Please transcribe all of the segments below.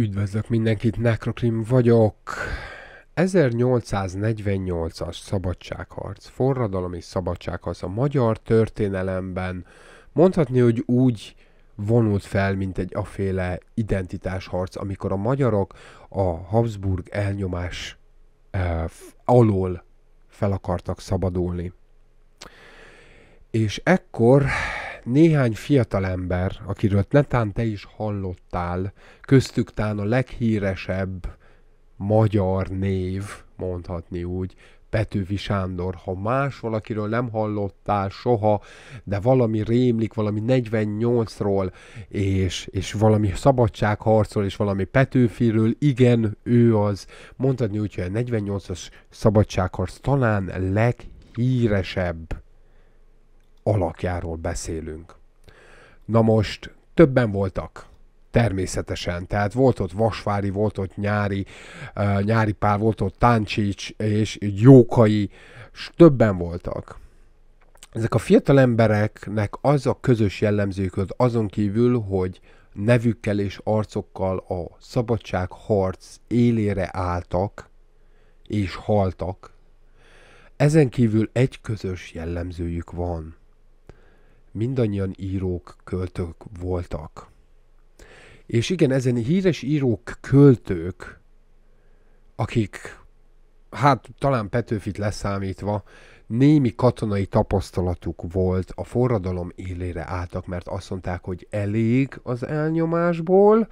Üdvözlök mindenkit, Nekrokrim vagyok. 1848-as szabadságharc, forradalom és szabadságharc a magyar történelemben mondhatni, hogy úgy vonult fel, mint egy aféle identitásharc, amikor a magyarok a Habsburg elnyomás eh, alól fel akartak szabadulni. És ekkor néhány fiatalember, akiről netán te is hallottál, köztük tán a leghíresebb magyar név, mondhatni úgy, Petőfi Sándor, ha más valakiről nem hallottál soha, de valami rémlik, valami 48-ról, és, és valami szabadságharcról, és valami Petőfiről, igen, ő az, mondhatni úgy, hogy a 48-as szabadságharc talán leghíresebb alakjáról beszélünk. Na most többen voltak, természetesen. Tehát volt ott Vasvári, volt ott Nyári, uh, Nyári Pál, volt ott Táncsics és Jókai, és többen voltak. Ezek a fiatal embereknek az a közös jellemzőköd azon kívül, hogy nevükkel és arcokkal a szabadságharc élére álltak és haltak. Ezen kívül egy közös jellemzőjük van – mindannyian írók, költők voltak. És igen, ezen híres írók, költők, akik, hát talán Petőfit leszámítva, némi katonai tapasztalatuk volt, a forradalom élére álltak, mert azt mondták, hogy elég az elnyomásból,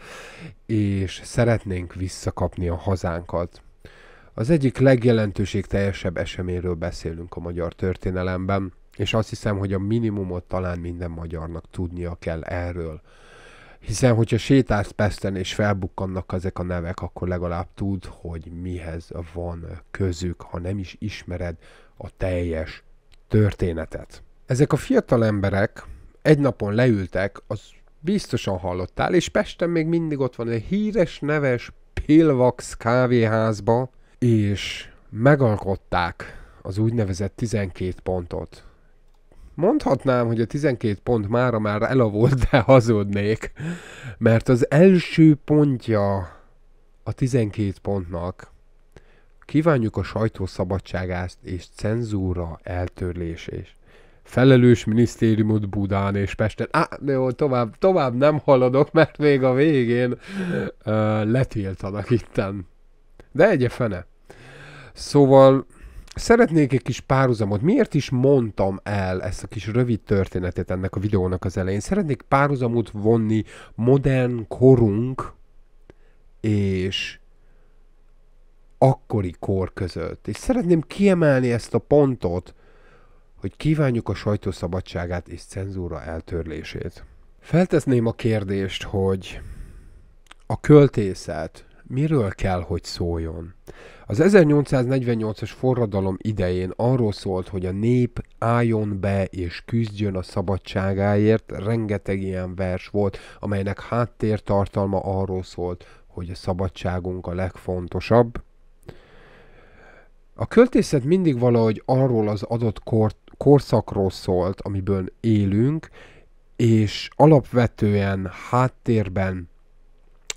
és szeretnénk visszakapni a hazánkat. Az egyik teljesebb eseményről beszélünk a magyar történelemben – és azt hiszem, hogy a minimumot talán minden magyarnak tudnia kell erről. Hiszen, hogyha sétálsz Pesten és felbukkannak ezek a nevek, akkor legalább tud, hogy mihez van közük, ha nem is ismered a teljes történetet. Ezek a fiatal emberek egy napon leültek, az biztosan hallottál, és Pesten még mindig ott van egy híres, neves Pilvax kávéházba, és megalkották az úgynevezett 12 pontot. Mondhatnám, hogy a 12 pont mára már elavult, de hazudnék, mert az első pontja a 12 pontnak kívánjuk a sajtószabadságást és cenzúra eltörlését felelős minisztériumot Budán és Pesten. Á, de jó, tovább, tovább nem haladok, mert még a végén uh, letiltanak itten. De egy fene. Szóval Szeretnék egy kis párhuzamot. Miért is mondtam el ezt a kis rövid történetet ennek a videónak az elején? Szeretnék párhuzamot vonni modern korunk és akkori kor között. És szeretném kiemelni ezt a pontot, hogy kívánjuk a sajtó szabadságát és cenzúra eltörlését. Feltezném a kérdést, hogy a költészet miről kell, hogy szóljon? Az 1848-as forradalom idején arról szólt, hogy a nép álljon be és küzdjön a szabadságáért, rengeteg ilyen vers volt, amelynek háttértartalma arról szólt, hogy a szabadságunk a legfontosabb. A költészet mindig valahogy arról az adott kor, korszakról szólt, amiből élünk, és alapvetően háttérben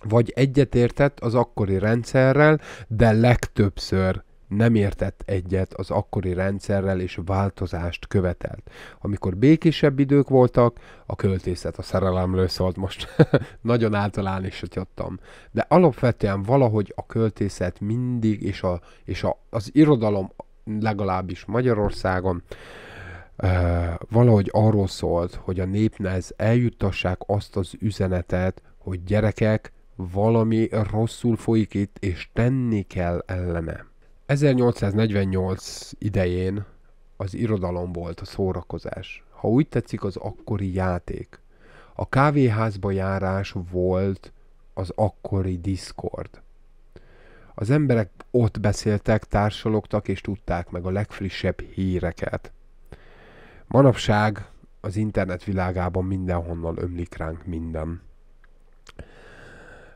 vagy egyetértett az akkori rendszerrel, de legtöbbször nem értett egyet az akkori rendszerrel és változást követelt. Amikor békésebb idők voltak, a költészet a szerelemről szólt most. Nagyon általánosítottam. De alapvetően valahogy a költészet mindig, és, a, és a, az irodalom legalábbis Magyarországon, valahogy arról szólt, hogy a népnez eljuttassák azt az üzenetet, hogy gyerekek, valami rosszul folyik itt, és tenni kell ellene. 1848 idején az irodalom volt a szórakozás. Ha úgy tetszik, az akkori játék. A kávéházba járás volt az akkori Discord. Az emberek ott beszéltek, társalogtak és tudták meg a legfrissebb híreket. Manapság az internet világában mindenhonnan ömlik ránk minden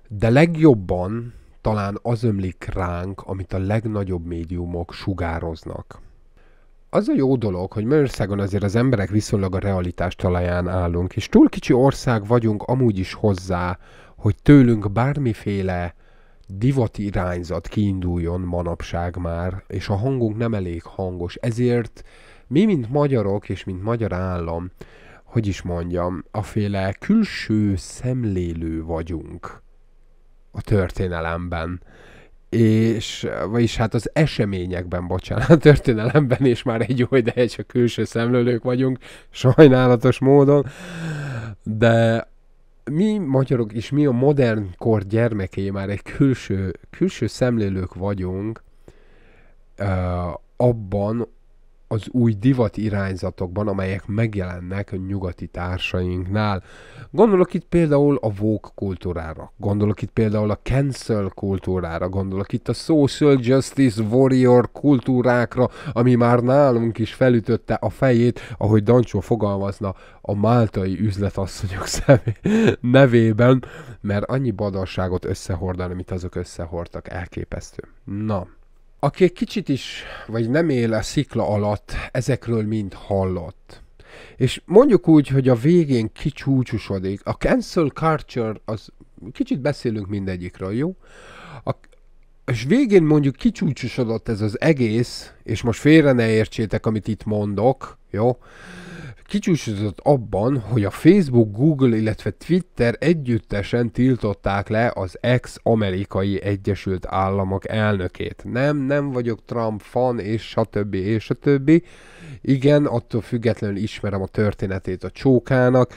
de legjobban talán az ömlik ránk, amit a legnagyobb médiumok sugároznak. Az a jó dolog, hogy Magyarországon azért az emberek viszonylag a realitás talaján állunk, és túl kicsi ország vagyunk amúgy is hozzá, hogy tőlünk bármiféle divati irányzat kiinduljon manapság már, és a hangunk nem elég hangos. Ezért mi, mint magyarok, és mint magyar állam, hogy is mondjam, a féle külső szemlélő vagyunk a történelemben és, vagyis hát az eseményekben, bocsánat, a történelemben, és már egy jó ideje csak külső szemlélők vagyunk, sajnálatos módon, de mi magyarok és mi a modern kor gyermekei már egy külső, külső szemlélők vagyunk uh, abban, az új divat irányzatokban, amelyek megjelennek a nyugati társainknál. Gondolok itt például a woke kultúrára, gondolok itt például a cancel kultúrára, gondolok itt a social justice warrior kultúrákra, ami már nálunk is felütötte a fejét, ahogy Dancsó fogalmazna a máltai üzletasszonyok szemé nevében, mert annyi badarságot összehordani, amit azok összehordtak, elképesztő. Na, aki egy kicsit is, vagy nem él a szikla alatt, ezekről mind hallott. És mondjuk úgy, hogy a végén kicsúcsúsodik. A cancel culture, az kicsit beszélünk mindegyikről, jó? A, és végén mondjuk kicsúcsúsodott ez az egész, és most félre ne értsétek, amit itt mondok, jó? Mm kicsúsított abban, hogy a Facebook, Google, illetve Twitter együttesen tiltották le az ex-amerikai Egyesült Államok elnökét. Nem, nem vagyok Trump fan, és stb. és stb. Igen, attól függetlenül ismerem a történetét a csókának,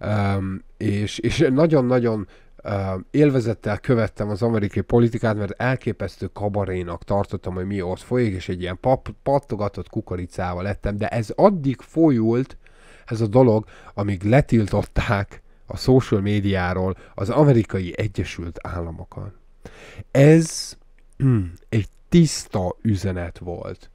um, és, és nagyon-nagyon um, élvezettel követtem az amerikai politikát, mert elképesztő kabarénak tartottam, hogy mi ott folyik, és egy ilyen pap, pattogatott kukoricával lettem, de ez addig folyult, ez a dolog, amíg letiltották a social médiáról az amerikai Egyesült Államokon. Ez hmm, egy tiszta üzenet volt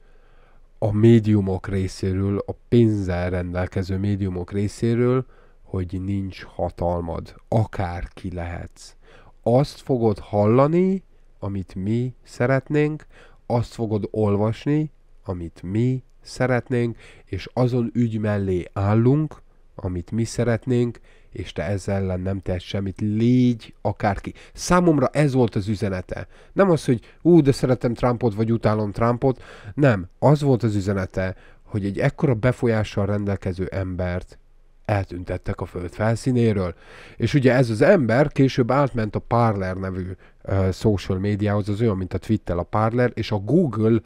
a médiumok részéről, a pénzzel rendelkező médiumok részéről, hogy nincs hatalmad, akárki lehetsz. Azt fogod hallani, amit mi szeretnénk, azt fogod olvasni, amit mi szeretnénk, és azon ügy mellé állunk, amit mi szeretnénk, és te ezzel ellen nem tehetsz semmit, légy akárki. Számomra ez volt az üzenete. Nem az, hogy ú, de szeretem Trumpot, vagy utálom Trumpot. Nem, az volt az üzenete, hogy egy ekkora befolyással rendelkező embert eltüntettek a föld felszínéről. És ugye ez az ember később átment a Parler nevű uh, social médiához, az olyan, mint a Twitter a Parler, és a Google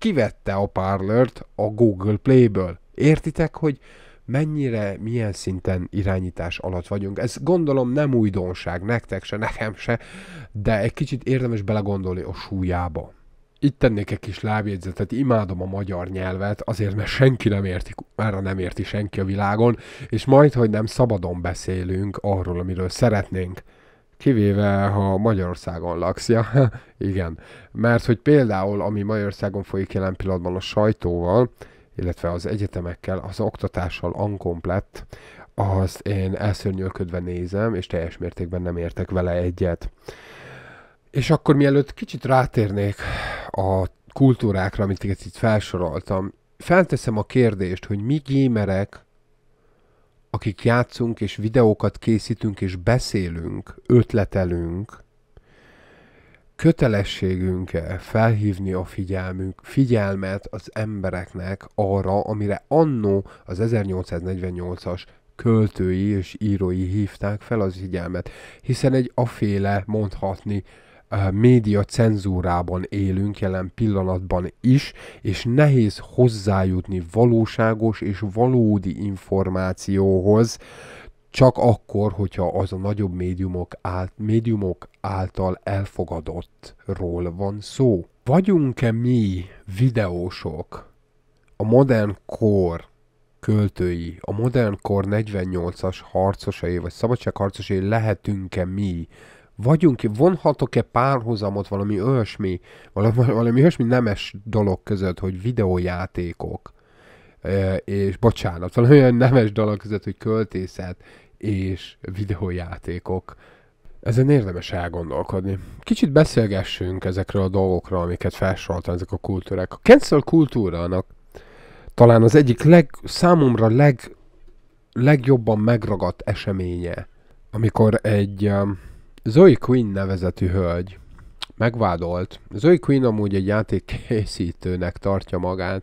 kivette a Parlert a Google Play-ből. Értitek, hogy mennyire, milyen szinten irányítás alatt vagyunk. Ez gondolom nem újdonság, nektek se, nekem se, de egy kicsit érdemes belegondolni a súlyába. Itt tennék egy kis lábjegyzetet, imádom a magyar nyelvet, azért mert senki nem érti, már nem érti senki a világon, és majd, hogy nem szabadon beszélünk arról, amiről szeretnénk kivéve ha Magyarországon laksz, ja, igen. Mert hogy például, ami Magyarországon folyik jelen pillanatban a sajtóval, illetve az egyetemekkel, az oktatással ankomplett, azt én elszörnyölködve nézem, és teljes mértékben nem értek vele egyet. És akkor mielőtt kicsit rátérnék a kultúrákra, amit itt felsoroltam, felteszem a kérdést, hogy mi gémerek akik játszunk és videókat készítünk és beszélünk, ötletelünk, kötelességünk-e felhívni a figyelmünk, figyelmet az embereknek arra, amire annó az 1848-as költői és írói hívták fel az figyelmet, hiszen egy aféle mondhatni média cenzúrában élünk jelen pillanatban is, és nehéz hozzájutni valóságos és valódi információhoz, csak akkor, hogyha az a nagyobb médiumok, ált, médiumok által elfogadottról van szó. Vagyunk-e mi videósok, a modern kor költői, a modern kor 48-as harcosai, vagy szabadságharcosai lehetünk-e mi vagyunk, vonhatok-e párhuzamot valami olyasmi, valami, valami olyasmi nemes dolog között, hogy videójátékok, e, és bocsánat, valami olyan nemes dolog között, hogy költészet és videójátékok. Ezen érdemes elgondolkodni. Kicsit beszélgessünk ezekről a dolgokról, amiket felsoroltam ezek a kultúrák. A cancel kultúrának talán az egyik leg, számomra leg, legjobban megragadt eseménye, amikor egy um, Zoe Quinn nevezetű hölgy megvádolt. Zoe Quinn amúgy egy játékkészítőnek tartja magát,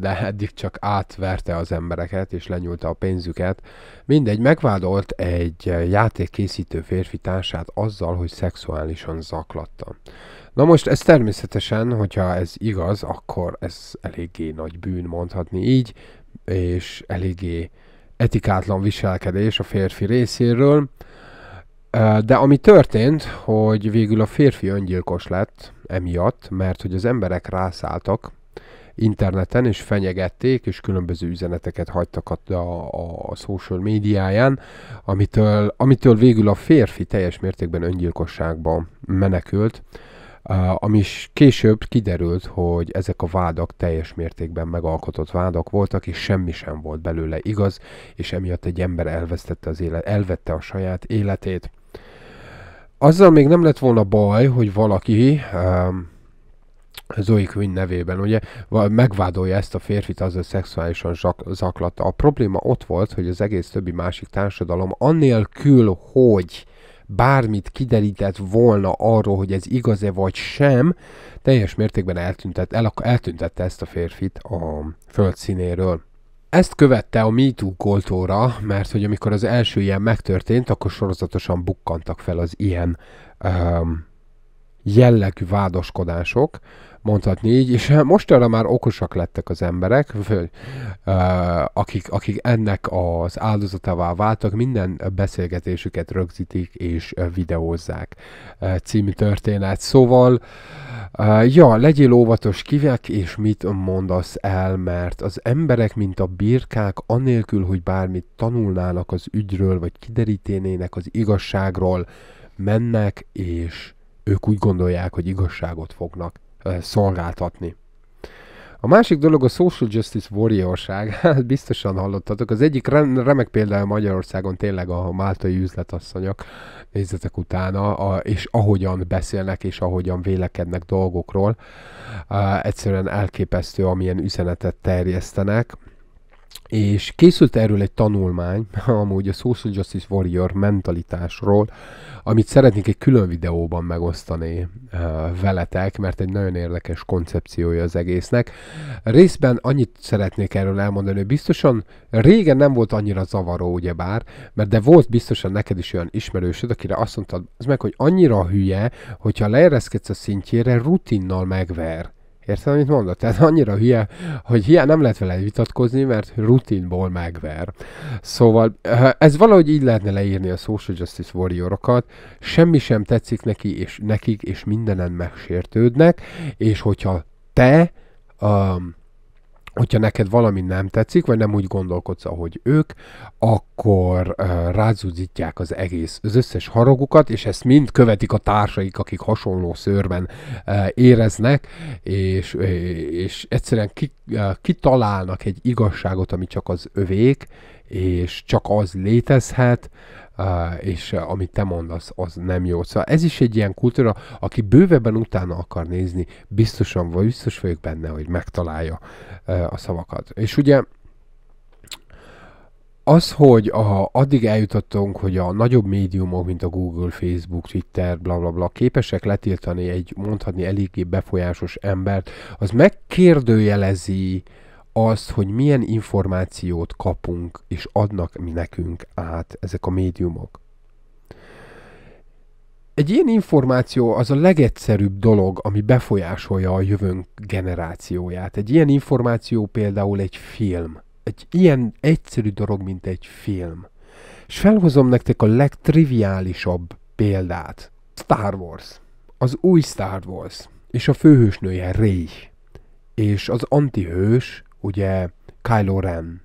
de eddig csak átverte az embereket és lenyúlta a pénzüket. Mindegy, megvádolt egy játékkészítő férfi társát azzal, hogy szexuálisan zaklatta. Na most ez természetesen, hogyha ez igaz, akkor ez eléggé nagy bűn mondhatni így, és eléggé etikátlan viselkedés a férfi részéről. De ami történt, hogy végül a férfi öngyilkos lett emiatt, mert hogy az emberek rászálltak interneten, és fenyegették, és különböző üzeneteket hagytak a, a, a social médiáján, amitől, amitől végül a férfi teljes mértékben öngyilkosságba menekült, ami is később kiderült, hogy ezek a vádak teljes mértékben megalkotott vádak voltak, és semmi sem volt belőle igaz, és emiatt egy ember elvesztette az élet, elvette a saját életét azzal még nem lett volna baj, hogy valaki um, Zoe Quinn nevében, ugye, megvádolja ezt a férfit azzal szexuálisan zaklatta. A probléma ott volt, hogy az egész többi másik társadalom annélkül, hogy bármit kiderített volna arról, hogy ez igaz-e vagy sem, teljes mértékben eltüntet, el, eltüntette ezt a férfit a földszínéről. Ezt követte a MeToo koltóra, mert hogy amikor az első ilyen megtörtént, akkor sorozatosan bukkantak fel az ilyen um, jellegű vádoskodások, mondhatni így, és hát most arra már okosak lettek az emberek, föl, akik, akik ennek az áldozatává váltak, minden beszélgetésüket rögzítik és videózzák című történet. Szóval, ja, legyél óvatos kivek, és mit mondasz el, mert az emberek, mint a birkák, anélkül, hogy bármit tanulnának az ügyről, vagy kiderítenének az igazságról, mennek és ők úgy gondolják, hogy igazságot fognak eh, szolgáltatni. A másik dolog a social justice warriorság, hát biztosan hallottatok, az egyik remek példája Magyarországon tényleg a máltai üzletasszonyok, nézzetek utána, a, és ahogyan beszélnek és ahogyan vélekednek dolgokról, a, egyszerűen elképesztő, amilyen üzenetet terjesztenek, és készült erről egy tanulmány, amúgy a Social Justice Warrior mentalitásról, amit szeretnék egy külön videóban megosztani eh, veletek, mert egy nagyon érdekes koncepciója az egésznek. Részben annyit szeretnék erről elmondani, hogy biztosan régen nem volt annyira zavaró, ugyebár, mert de volt biztosan neked is olyan ismerősöd, akire azt mondtad, az meg, hogy annyira hülye, hogyha leereszkedsz a szintjére, rutinnal megver. Érted, amit mondott? Tehát annyira hülye, hogy hiá nem lehet vele vitatkozni, mert rutinból megver. Szóval ez valahogy így lehetne leírni a Social Justice Warriorokat, semmi sem tetszik neki és nekik, és mindenen megsértődnek, és hogyha te um, hogyha neked valami nem tetszik, vagy nem úgy gondolkodsz, ahogy ők, akkor uh, rázudzítják az egész, az összes haragukat, és ezt mind követik a társaik, akik hasonló szőrben uh, éreznek, és, és egyszerűen ki, uh, kitalálnak egy igazságot, ami csak az övék, és csak az létezhet, és eh, amit te mondasz, az nem jó. Szóval ez is egy ilyen kultúra, aki bővebben utána akar nézni, biztosan vagy biztos vagyok benne, hogy megtalálja eh, a szavakat. És ugye az, hogy a, addig eljutottunk, hogy a nagyobb médiumok, mint a Google, Facebook, Twitter, bla bla bla, képesek letiltani egy mondhatni eléggé befolyásos embert, az megkérdőjelezi uh, az, hogy milyen információt kapunk és adnak mi nekünk át ezek a médiumok. Egy ilyen információ az a legegyszerűbb dolog, ami befolyásolja a jövőnk generációját. Egy ilyen információ például egy film. Egy ilyen egyszerű dolog, mint egy film. És felhozom nektek a legtriviálisabb példát. Star Wars. Az új Star Wars. És a főhősnője Rey. És az antihős ugye Kylo Ren.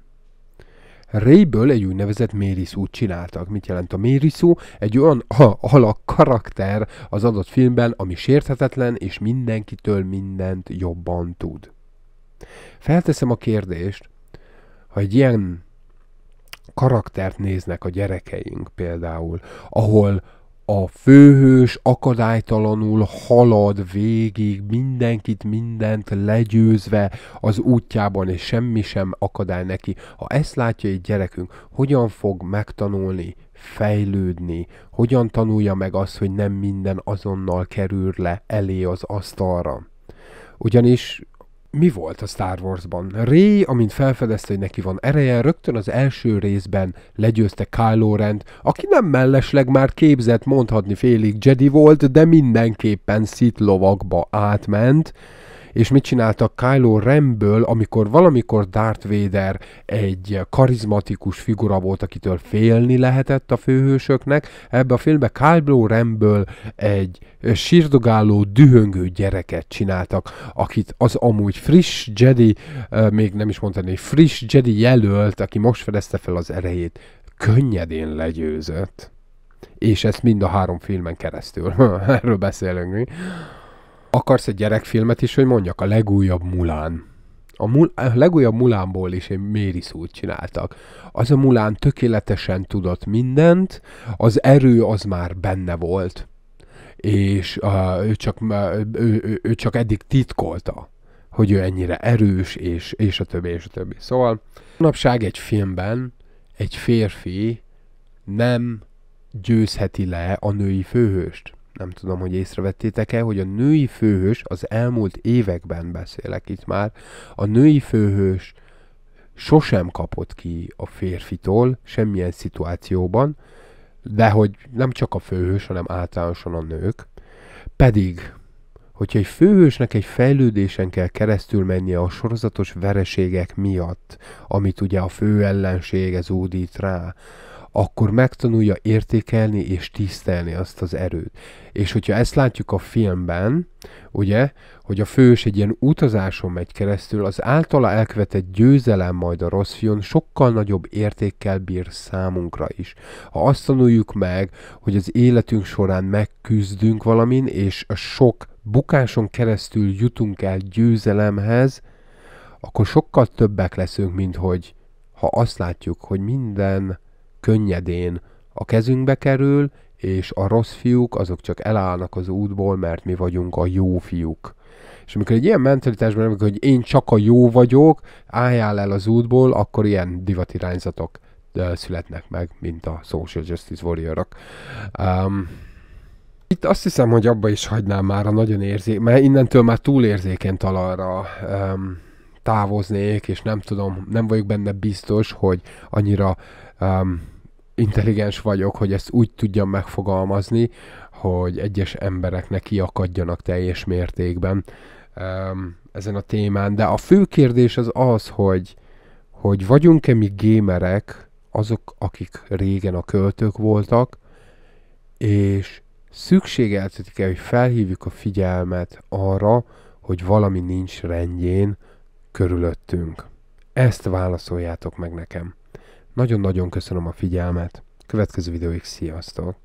Rayből egy úgynevezett mériszút csináltak. Mit jelent a Mérisú? Egy olyan alak karakter az adott filmben, ami sérthetetlen és mindenkitől mindent jobban tud. Felteszem a kérdést, ha egy ilyen karaktert néznek a gyerekeink például, ahol a főhős akadálytalanul halad végig, mindenkit mindent legyőzve az útjában, és semmi sem akadály neki. Ha ezt látja egy gyerekünk, hogyan fog megtanulni, fejlődni, hogyan tanulja meg azt, hogy nem minden azonnal kerül le elé az asztalra. Ugyanis mi volt a Star Warsban? Ray, amint felfedezte, hogy neki van ereje, rögtön az első részben legyőzte Kylo Rent, aki nem mellesleg már képzett, mondhatni félig Jedi volt, de mindenképpen lovakba átment, és mit csináltak Kylo Remből, amikor valamikor Darth Vader egy karizmatikus figura volt, akitől félni lehetett a főhősöknek, ebbe a filmbe Kylo Remből egy sírdogáló, dühöngő gyereket csináltak, akit az amúgy friss Jedi, még nem is mondani, friss Jedi jelölt, aki most fedezte fel az erejét, könnyedén legyőzött. És ezt mind a három filmen keresztül. Erről beszélünk mi akarsz egy gyerekfilmet is, hogy mondjak, a legújabb Mulán. A, mul- a legújabb Mulánból is egy méri szót csináltak. Az a Mulán tökéletesen tudott mindent, az erő az már benne volt, és uh, ő, csak, uh, ő, ő, ő csak eddig titkolta, hogy ő ennyire erős, és, és a többi, és a többi. Szóval manapság egy filmben egy férfi nem győzheti le a női főhőst nem tudom, hogy észrevettétek-e, hogy a női főhős az elmúlt években beszélek itt már, a női főhős sosem kapott ki a férfitól semmilyen szituációban, de hogy nem csak a főhős, hanem általánosan a nők. Pedig, hogyha egy főhősnek egy fejlődésen kell keresztül mennie a sorozatos vereségek miatt, amit ugye a fő ellenség ez údít rá, akkor megtanulja értékelni és tisztelni azt az erőt. És hogyha ezt látjuk a filmben, ugye, hogy a fős egy ilyen utazáson megy keresztül, az általa elkövetett győzelem majd a rossz fion sokkal nagyobb értékkel bír számunkra is. Ha azt tanuljuk meg, hogy az életünk során megküzdünk valamin, és a sok bukáson keresztül jutunk el győzelemhez, akkor sokkal többek leszünk, mint hogy ha azt látjuk, hogy minden könnyedén a kezünkbe kerül, és a rossz fiúk azok csak elállnak az útból, mert mi vagyunk a jó fiúk. És amikor egy ilyen mentalitásban, amikor hogy én csak a jó vagyok, álljál el az útból, akkor ilyen divatirányzatok születnek meg, mint a Social Justice warrior Um, itt azt hiszem, hogy abba is hagynám már a nagyon érzék, mert innentől már túl érzékeny talanra um, távoznék, és nem tudom, nem vagyok benne biztos, hogy annyira um, intelligens vagyok, hogy ezt úgy tudjam megfogalmazni, hogy egyes embereknek kiakadjanak teljes mértékben um, ezen a témán. De a fő kérdés az az, hogy, hogy vagyunk-e mi gémerek, azok, akik régen a költők voltak, és szükségeltetik-e, hogy felhívjuk a figyelmet arra, hogy valami nincs rendjén körülöttünk? Ezt válaszoljátok meg nekem. Nagyon-nagyon köszönöm a figyelmet. Következő videóig sziasztok!